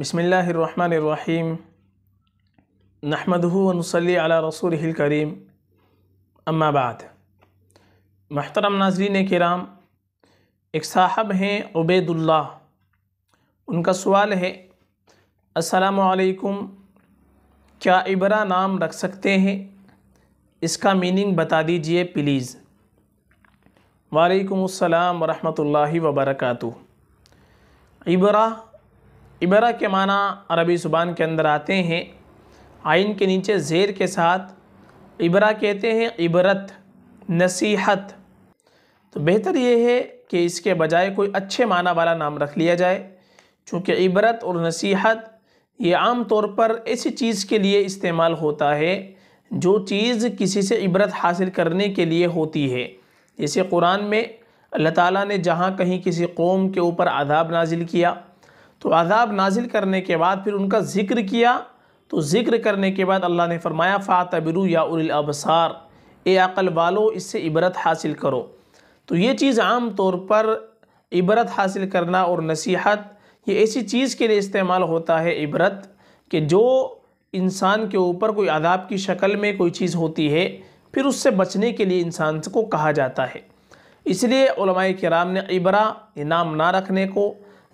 बसमीम नहमदूनसली रसूल करीम अम्माबाद महतरम नाजरीन कराम एक साहब हैं उबैदुल्ला उनका सवाल है असलकुम क्या इबरा नाम रख सकते हैं इसका मीनिंग बता दीजिए प्लीज़ वालेकुम अस्सलाम वरहमतुल्लाहि वबरकातु इबरा इबरा के माना अरबी ज़ुबान के अंदर आते हैं आइन के नीचे ज़ेर के साथ इबरा कहते हैं इबरत नसीहत तो बेहतर ये है कि इसके बजाय कोई अच्छे माना वाला नाम रख लिया जाए चूँकि इबरत और नसीहत ये आम तौर पर ऐसी चीज़ के लिए इस्तेमाल होता है जो चीज़ किसी से इबरत हासिल करने के लिए होती है जैसे कुरान में अल्लाह ताला ने जहाँ कहीं किसी कौम के ऊपर आदाब नाजिल किया तो अदाब नाजिल करने के बाद फिर उनका ज़िक्र किया तो ज़िक्र करने के बाद अल्लाह ने फरमाया फ़ातबिरु या उलअबसार ए अक़ल वालो इससे इबरत हासिल करो तो ये चीज़ आम तौर पर इबरत हासिल करना और नसीहत ये ऐसी चीज़ के लिए इस्तेमाल होता है इबरत कि जो इंसान के ऊपर कोई अदाब की शक्ल में कोई चीज़ होती है फिर उससे बचने के लिए इंसान को कहा जाता है इसलिए कराम ने इबरा इनाम नाम ना रखने को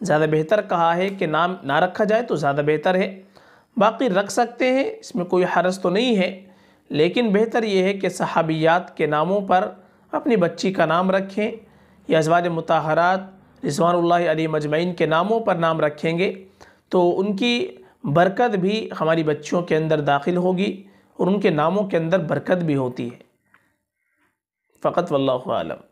ज़्यादा बेहतर कहा है कि नाम ना रखा जाए तो ज़्यादा बेहतर है बाकी रख सकते हैं इसमें कोई हरस तो नहीं है लेकिन बेहतर ये है कि सहाबियात के नामों पर अपनी बच्ची का नाम रखें या अजवाज मतहरात रिजवान अली मजमैन के नामों पर नाम रखेंगे तो उनकी बरकत भी हमारी बच्चियों के अंदर दाखिल होगी और उनके नामों के अंदर बरकत भी होती है फ़कत वल्लम